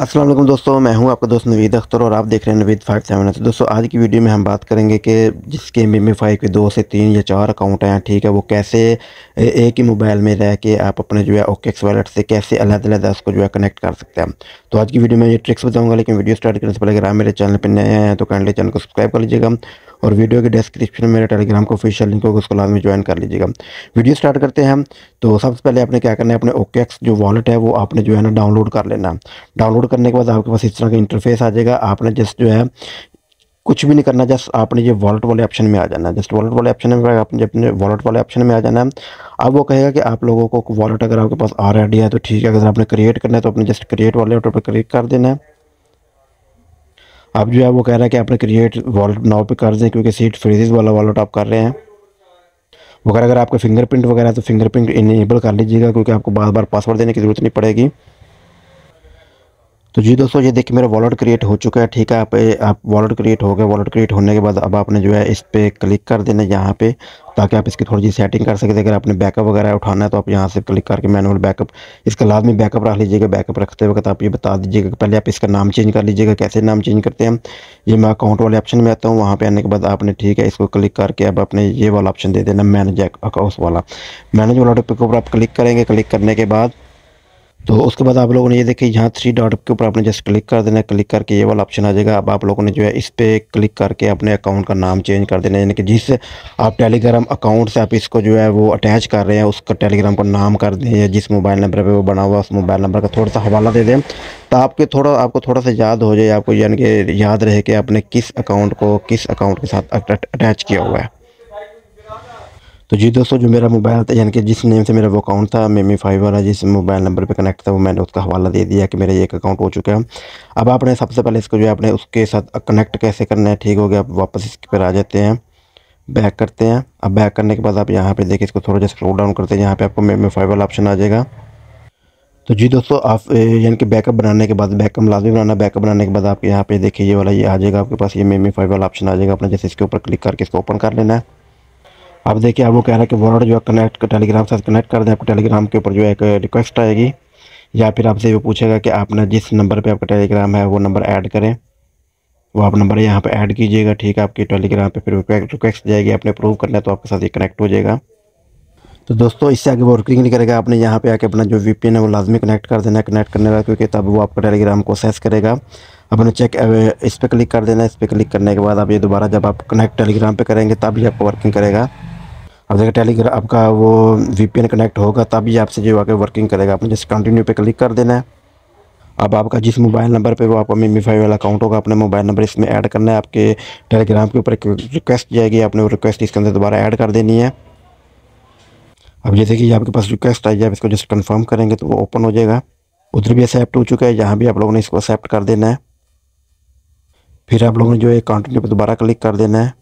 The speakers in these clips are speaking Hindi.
असलम दोस्तों मैं हूं आपका दोस्त नवीद अख्तर और आप देख रहे हैं नवीद फाइव सेवन तो दोस्तों आज की वीडियो में हम बात करेंगे कि जिसके एम एम फाइव के दो से तीन या चार अकाउंट हैं ठीक है वो कैसे एक ही मोबाइल में रह के आप अपने जो है ओके एक्स से कैसे अलग अलग उसको जो है कनेक्ट कर सकते हैं तो आज की वीडियो में ये ट्रिक्स बताऊँगा लेकिन वीडियो स्टार्ट करने से पहले अगर आप मेरे चैनल पर नए हैं तो काइंडली चैनल को सब्सक्राइब कर लीजिएगा और वीडियो के डिस्क्रिप्शन में मेरे टेलीग्राम को ऑफिशियल लिंक होगा उसको लाजमी ज्वाइन कर लीजिएगा वीडियो स्टार्ट करते हैं तो सबसे पहले आपने क्या करना है अपने ओके एक्स जो वॉलेट है वो आपने जो है ना डाउनलोड कर लेना डाउनलोड करने के बाद आपके पास इस तरह का इंटरफेस आ जाएगा आपने जस्ट जो है कुछ भी नहीं करना जस्ट आपने ये वॉलेट वाले ऑप्शन में आ जाना है जस्ट वॉलेट वाले ऑप्शन में आपने अपने वॉलेट वाले ऑप्शन में आ जाना है अब वो कहेगा कि आप लोगों को वॉलेट अगर आपके पास आ रेडी है तो ठीक है अगर आपने क्रिएट करना है तो आपने जस्ट क्रिएट वाले ऑप्शन पर क्लिक कर देना है अब जो है वो कह रहा है कि आपने क्रिएट वॉलेट नाव पे कर दें क्योंकि सीट फ्रीजेज वाला वॉलेट आप कर रहे हैं वगैरह अगर आपके फिंगरप्रिंट वगैरह तो फिंगरप्रिंट इनेबल कर लीजिएगा क्योंकि आपको बार बार पासवर्ड देने की ज़रूरत नहीं पड़ेगी तो जी दोस्तों ये देखिए मेरा वॉलेट क्रिएट हो चुका है ठीक है आप आप वॉलेट क्रिएट हो गया वॉलेट क्रिएट होने के बाद अब आपने जो है इस पर क्लिक कर देना यहाँ पे ताकि आप इसकी थोड़ी सी सेटिंग कर सकें अगर आपने बैकअप वगैरह उठाना है तो आप यहाँ से क्लिक करके मैनुअल बैकअप इसका लाजमी बैकअप रख लीजिएगा बैकअप रखते वक्त आप ये बता दीजिएगा पहले आप इसका नाम चेंज कर लीजिएगा कैसे नाम चेंज करते हैं ये मैं अकाउंट वाले ऑप्शन में आता हूँ वहाँ पर आने के बाद आपने ठीक है इसको क्लिक करके अब आपने ये वाला ऑप्शन दे देना मैनेज अकाउंट वाला मैनेज वाला टॉपिक ऊपर आप क्लिक करेंगे क्लिक करने के बाद तो उसके बाद आप लोगों ने ये देखिए यहाँ थ्री डॉट के ऊपर आपने जस्ट क्लिक कर देना क्लिक करके ये वाला ऑप्शन आ जाएगा अब आप लोगों ने जो है इस पर क्लिक करके अपने अकाउंट का नाम चेंज कर देना है यानी कि जिस आप टेलीग्राम अकाउंट से आप इसको जो है वो अटैच कर रहे हैं उसका टेलीग्राम का नाम कर दें या जिस मोबाइल नंबर पर वो बना हुआ उस मोबाइल नंबर का थोड़ा सा हवाला दे दें तो आपके थोड़ा आपको थोड़ा सा याद हो जाए आपको यानी कि याद रहे कि आपने किस अकाउंट को किस अकाउंट के साथ अटैच किया हुआ है तो जी दोस्तों जो मेरा मोबाइल था यानी कि जिस नेम से मेरा वो अकाउंट था मेमी फाइव वाला जिस मोबाइल नंबर पे कनेक्ट था वो मैंने उसका हवाला दे दिया कि मेरा ये अकाउंट हो चुका है अब आपने सबसे पहले इसको जो है अपने उसके साथ कनेक्ट कैसे करना है ठीक हो गया आप वापस इसके पर आ जाते हैं बैक करते हैं अब बैक करने के बाद आप यहाँ पर देखिए इसको थोड़ा जैसे स्क्रोल डाउन करते हैं यहाँ पर आपको मेमी फाइव वाला ऑप्शन आ जाएगा तो जी दोस्तों आप यानी कि बैकअप बनाने के बाद बैकअप लाजमी बनाना बैकअप बनाने के बाद आप यहाँ पे देखिए ये वाला ये आ जाएगा आपके पास ये मेमी फाइव वाला ऑप्शन आ जाएगा अपने जैसे इसके ऊपर क्लिक करके इसको ओपन कर लेना है आप देखिए वो कह रहा है कि वर्ड जो है कनेक्ट टेलीग्राम के साथ कनेक्ट कर दें आपको टेलीग्राम के ऊपर जो है एक रिक्वेस्ट आएगी या फिर आपसे वो पूछेगा कि आपने जिस नंबर पे आपका टेलीग्राम है वो नंबर ऐड करें वो आप नंबर यहाँ पे ऐड कीजिएगा ठीक है आपके टेलीग्राम पे फिर रिक्वेस्ट जाएगी आपने प्रूव करना है तो आपके साथ ये कनेक्ट हो जाएगा तो दोस्तों इससे आगे वो वर्किंग नहीं करेगा आपने यहाँ पे आके अपना जो वी है वो लाजमी कनेक्ट कर देना है कनेक्ट करने का क्योंकि तब वो आपका टेलीग्राम को सेस करेगा अपने चेक इस पर क्लिक कर देना इस पर क्लिक करने के बाद आप ये दोबारा जब आप कनेक्ट टेलीग्राम पर करेंगे तब ही आपको वर्किंग करेगा अब देखिए टेलीग्राम आपका वो वीपीएन कनेक्ट होगा तब ये आपसे जो आगे वर्किंग करेगा आपने जैसे कंटिन्यू पे क्लिक कर देना है अब आपका जिस मोबाइल नंबर पे वो आपका मीमी फाइव वाला अकाउंट होगा अपने मोबाइल नंबर इसमें ऐड करना है आपके टेलीग्राम के ऊपर रिक्वेस्ट जाएगी आपने वो रिक्वेस्ट इसके अंदर दोबारा ऐड कर देनी है अब जैसे कि आपके पास रिक्वेस्ट आई आप इसको जस्ट कंफर्म करेंगे तो वो ओपन हो जाएगा उधर भी एक्सेप्ट हो चुका है यहाँ भी आप लोगों ने इसको एक्सेप्ट कर देना है फिर आप लोगों ने जो है कंटिन्यू पर दोबारा क्लिक कर देना है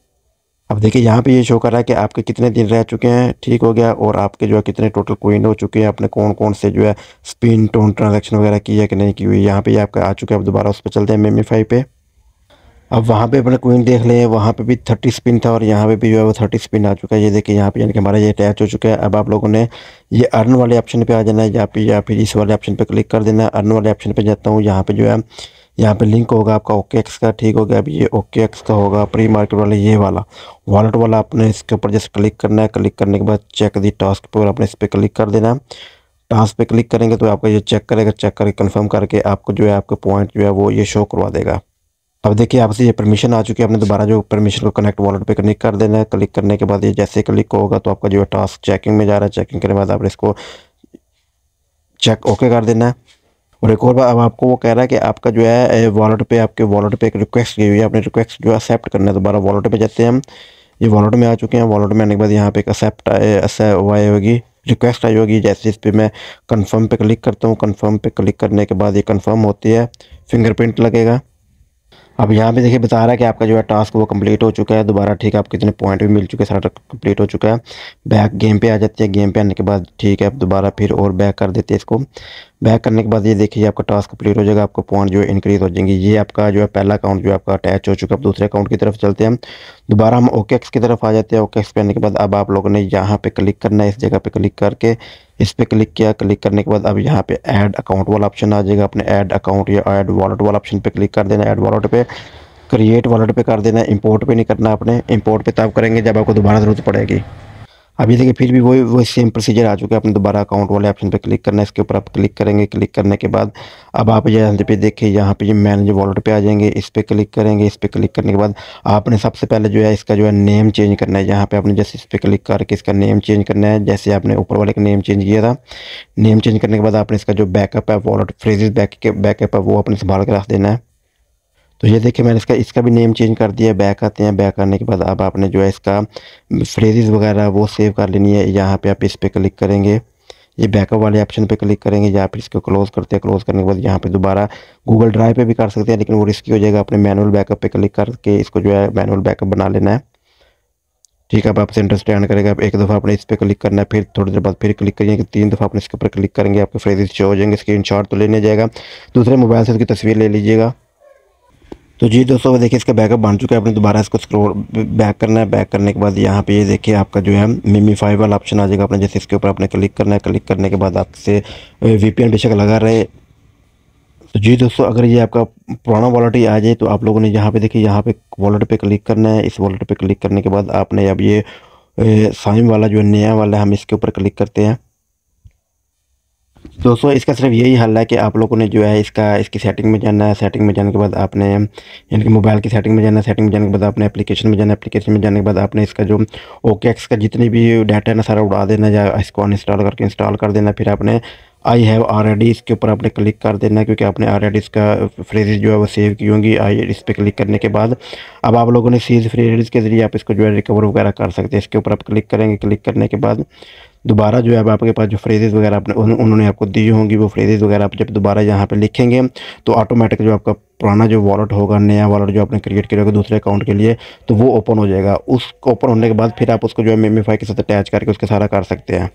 अब देखिए यहाँ पे ये शो कर रहा है कि आपके कितने दिन रह चुके हैं ठीक हो गया और आपके जो है कितने टोटल कोइन हो चुके हैं आपने कौन कौन से जो है स्पिन टोन ट्रांजेक्शन वगैरह की है कि नहीं की हुई यहाँ पे ये आपका आ चुके हैं अब दोबारा उस पर चलते हैं मेमी फाइव पे अब वहाँ पे अपने कोइन देख लें वहाँ पे भी थर्टी स्पिन था और यहाँ पे भी जो है वो थर्टी स्पिन आ चुका है ये देखिए यहाँ पे यानी कि हमारा ये अटैच हो चुका है अब आप लोगों ने ये अर्न वाले ऑप्शन पे आ जाना है या फिर या फिर इस वाले ऑप्शन पे क्लिक कर देना अर्न वाले ऑप्शन पे जाता हूँ यहाँ पे जो है यहाँ पे लिंक होगा आपका ओके एक्स का ठीक हो गया अब ये ओके एक्स का होगा प्री मार्केट वाला ये वाला वॉलेट वाला आपने इसके ऊपर जैसे क्लिक करना है क्लिक करने के बाद चेक दी टास्क पर आपने इस पर क्लिक कर देना है टास्क पे क्लिक करेंगे तो आपका ये चेक करेगा चेक करके कंफर्म करके आपको जो है आपके पॉइंट जो है वो ये शो करवा देगा अब देखिए आपसे ये परमिशन आ चुकी है आपने दोबारा जो परमिशन को कनेक्ट वॉलेट पे क्लिक कर देना है क्लिक करने के बाद ये जैसे क्लिक होगा तो आपका जो है टास्क चेकिंग में जा रहा है चेकिंग करने के बाद आपने इसको चेक ओके कर देना है और एक और बात आपको वो कह रहा है कि आपका जो है वॉलेट पे आपके वॉलेट पे एक रिक्वेस्ट की हुई है आपने रिक्वेस्ट जो है एक्सेप्ट करना है दोबारा वॉलेट पे जाते हैं हम ये वॉलेट में आ चुके हैं वॉलेट में आने के बाद यहाँ पे एक एक्सेप्ट आई होगी रिक्वेस्ट आई होगी जैसे इस पर मैं कन्फर्म पे क्लिक करता हूँ कन्फर्म पे क्लिक करने के बाद ये कन्फर्म होती है फिंगरप्रिंट लगेगा अब यहाँ पे देखिए बता रहा है कि आपका जो है टास्क वो कंप्लीट हो चुका है दोबारा ठीक है आप कितने पॉइंट भी मिल चुके हैं सारा कंप्लीट हो चुका है बैक गेम पे आ जाती है गेम पे आने के बाद ठीक है आप दोबारा फिर और बैक कर देते हैं इसको बैक करने के बाद ये देखिए आपका टास्क कंप्लीट हो जाएगा आपका पॉइंट जो है इंक्रीज़ हो जाएंगे ये आपका जो है पहला अकाउंट जो है आपका अटैच हो चुका है आप दूसरे अकाउंट की तरफ चलते हैं दोबारा हम ओकेक्स की तरफ आ जाते हैं ओकेक्स पे आने के बाद अब आप लोगों ने यहाँ पे क्लिक करना है इस जगह पे क्लिक करके इस पे क्लिक किया क्लिक करने के बाद अब यहाँ पे ऐड अकाउंट वाला ऑप्शन आ जाएगा अपने ऐड अकाउंट या ऐड वॉलेट वाला ऑप्शन पे क्लिक कर देना ऐड वॉलेट पे क्रिएट वॉलेट पे कर देना इंपोर्ट इम्पोर्ट पे नहीं करना अपने इंपोर्ट पे तब तो करेंगे जब आपको दोबारा ज़रूरत पड़ेगी अभी देखिए फिर भी वही वही सेम प्रोसीजर आ चुका है अपने दोबारा अकाउंट वाले ऑप्शन पर क्लिक करना है इसके ऊपर आप क्लिक करेंगे क्लिक करने के बाद अब आप यहाँ पे देखिए यहाँ पे जो मैनेज वॉलेट पे आ जाएंगे इस पर क्लिक करेंगे इस पर क्लिक करने के बाद आपने सबसे पहले जो है इसका जो है नेम चेंज करना है यहाँ पर आपने जैसे इस पर क्लिक करके इसका नेम चेंज करना है जैसे आपने ऊपर वाले का नेम चेंज किया था नेम चेंज करने के बाद आपने इसका जो बैकअप है वॉलेट फ्रेजेज बैक बैकअप है वो अपने संभाल के रख देना है तो ये देखिए मैंने इसका इसका भी नेम चेंज कर दिया बैक आते हैं बैक आने के बाद अब आपने जो है इसका फ्रेजेज़ वगैरह वो सेव कर लेनी है यहाँ पे आप इस पर क्लिक करेंगे ये बैकअप वाले ऑप्शन पे क्लिक करेंगे या फिर इसको क्लोज़ करते हैं क्लोज़ करने के बाद यहाँ पे दोबारा गूगल ड्राइव पे भी कर सकते हैं लेकिन वो रिस्की हो जाएगा अपने मैनुअल बैकअप पे क्लिक करके इसको जो है मैनुअल बैकअप बना लेना है ठीक है अब आपसे इंटरेस्ट एंड करेगा आप एक दफ़ा अपने इस पर क्लिक करना है फिर थोड़ी देर बाद फिर क्लिक करिए तीन दफ़ा अपने इसके ऊपर क्लिक करेंगे आपके फ्रेजेज शो हो जाएंगे स्क्रीन तो लेने जाएगा दूसरे मोबाइल से उसकी तस्वीर ले लीजिएगा तो जी दोस्तों वो देखिए इसका बैकअप बन चुका है आपने दोबारा इसको स्क्रोल बैक करना है बैक करने के बाद यहाँ पे ये देखिए आपका जो है मिमीफाई वाला ऑप्शन आ जाएगा आपने जैसे इसके ऊपर आपने क्लिक करना है क्लिक करने के बाद आपसे वीपीएन बेशक लगा रहे तो जी दोस्तों अगर ये आपका पुराना वॉलेट ही आ जाए तो आप लोगों ने यहाँ पर देखिए यहाँ पर वॉलेट पर क्लिक करना है इस वॉलेट पर क्लिक करने के बाद आपने अब ये साइम वाला जो नया वाला है हम इसके ऊपर क्लिक करते हैं दोस्तों इसका सिर्फ यही हल है कि आप लोगों ने जो है इसका इसकी सेटिंग में जाना है सेटिंग में जाने के बाद आपने यानी कि मोबाइल की सेटिंग में जाना है सेटिंग में जाने के बाद आपने एप्लीकेशन में जाना है एप्लीकेशन में जाने के बाद आपने इसका जो ओके का जितनी भी डाटा है ना सारा उड़ा देना या इसको अनइंस्टॉल करके इंस्टॉल कर देना फिर आपने आई हैव ऑलरेडी इसके ऊपर आपने क्लिक कर देना क्योंकि आपने ऑलरेडी इसका फ्रेजेज जो है वो सेव की होंगी आई इस पर क्लिक करने के बाद अब आप लोगों ने सीज फ्रेज के ज़रिए आप इसको जो है रिकवर वगैरह कर सकते हैं इसके ऊपर आप क्लिक करेंगे क्लिक करने के बाद दोबारा जो है अब आपके पास जो फ्रेजेज़ वगैरह आपने उन्होंने आपको दी होंगी वो फ्रेजेज़ वगैरह आप जब दोबारा यहाँ पर लिखेंगे तो ऑटोमेटिक जो आपका पुराना जो वॉलेट होगा नया वॉलेट जो आपने क्रिएट किया होगा दूसरे अकाउंट के लिए तो वो ओपन हो जाएगा उस ओपन होने के बाद फिर आप उसको जो है मेमीफाई के साथ अटैच करके उसके सारा कर सकते हैं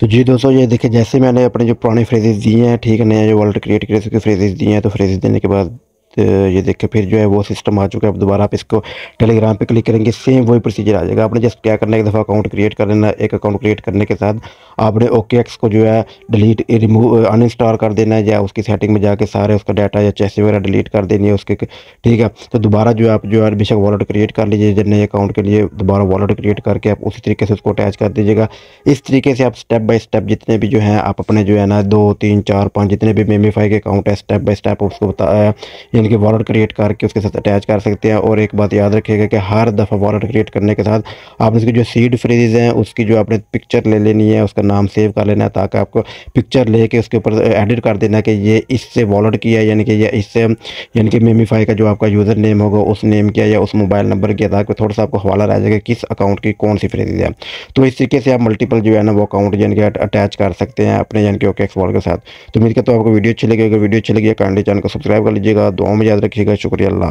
तो जी दोस्तों ये देखिए जैसे मैंने अपने जो पुराने फ्रेजेज़ दिए हैं ठीक है नया जो वॉलेट क्रिएट किया उसके फ्रेजेज़ दिए हैं तो फ्रेजेज देने के बाद ये देख के फिर जो है वो सिस्टम आ चुका है अब दोबारा आप इसको टेलीग्राम पे क्लिक करेंगे सेम वही प्रोसीजर आ जाएगा आपने जस्ट क्या करना है एक दफ़ा अकाउंट क्रिएट कर लेना एक अकाउंट क्रिएट करने के साथ आपने ओके एक्स को जो है डिलीट रिमूव अनइंस्टॉल कर देना है या उसकी सेटिंग में जाके सारे उसका डाटा या चैसे वगैरह डिलीट कर देनी है उसके ठीक है तो दोबारा जो है आप जो है बेशक वॉलेट क्रिएट कर लीजिए नए अकाउंट के लिए दोबारा वॉलेट क्रिएट करके आप उसी तरीके से उसको अटैच कर दीजिएगा इस तरीके से आप स्टेप बाई स्टेप जितने भी जो है आप अपने जो है ना दो तीन चार पाँच जितने भी मेमीफाई के अकाउंट है स्टेप बाई स्टेप उसको बताया यानी कि वॉलेट क्रिएट करके उसके साथ अटैच कर सकते हैं और एक बात याद रखिएगा कि हर दफ़ा वॉलेट क्रिएट करने के साथ आपने उसकी जो सीड फ्रेजेज हैं उसकी जो आपने पिक्चर ले लेनी है उसका नाम सेव कर लेना है ताकि आपको पिक्चर ले उसके ऊपर एडिट कर देना कि ये इससे वॉलेट किया है यानी कि ये इससे यानी कि मेमीफाई का जो आपका यूज़र नेम होगा उस नेम किया या उस मोबाइल नंबर किया ताकि थोड़ा सा आपको हवाला रह जाएगा किस अकाउंट की कौन सी फ्रेजेज है तो इस तरीके से आप मल्टीपल जो है ना वो अकाउंट यानी कि अटैच कर सकते हैं अपने यानी कि ओके एक्स के साथ तो मेरी कहता तो आपको वीडियो अच्छी लगी अगर वीडियो अच्छी लगी काइंडली चैनल को सब्सक्राइब कर लीजिएगा दो में याद रखिएगा शुक्रिया अल्लाह